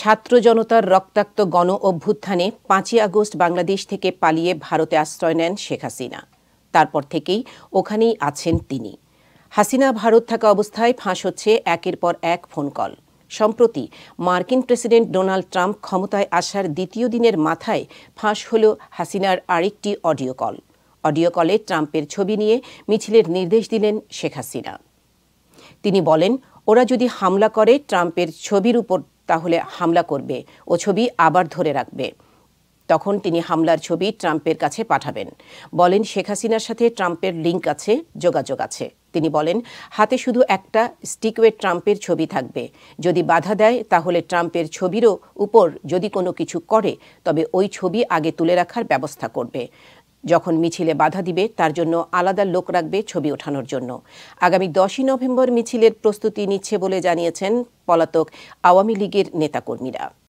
ছাত্র জনতার রক্তাক্ত গণ অভ্যুত্থানে পাঁচই আগস্ট বাংলাদেশ থেকে পালিয়ে ভারতে আশ্রয় নেন শেখ হাসিনা তারপর থেকেই ওখানেই আছেন তিনি হাসিনা ভারত থাকা অবস্থায় ফাঁস হচ্ছে একের পর এক ফোন কল সম্প্রতি মার্কিন প্রেসিডেন্ট ডোনাল্ড ট্রাম্প ক্ষমতায় আসার দ্বিতীয় দিনের মাথায় ফাঁস হল হাসিনার আরেকটি অডিও কল অডিও কলে ট্রাম্পের ছবি নিয়ে মিছিলের নির্দেশ দিলেন শেখ হাসিনা তিনি বলেন ওরা যদি হামলা করে ট্রাম্পের ছবির উপর তাহলে হামলা করবে ও ছবি আবার ধরে রাখবে তখন তিনি হামলার ছবি ট্রাম্পের কাছে পাঠাবেন বলেন শেখ হাসিনার সাথে ট্রাম্পের লিঙ্ক আছে যোগাযোগ আছে তিনি বলেন হাতে শুধু একটা স্টিকওয়ে ট্রাম্পের ছবি থাকবে যদি বাধা দেয় তাহলে ট্রাম্পের ছবিরও উপর যদি কোনো কিছু করে তবে ওই ছবি আগে তুলে রাখার ব্যবস্থা করবে যখন মিছিলে বাধা দিবে তার জন্য আলাদা লোক রাখবে ছবি ওঠানোর জন্য আগামী দশই নভেম্বর মিছিলের প্রস্তুতি নিচ্ছে বলে জানিয়েছেন পলাতক আওয়ামী লীগের নেতাকর্মীরা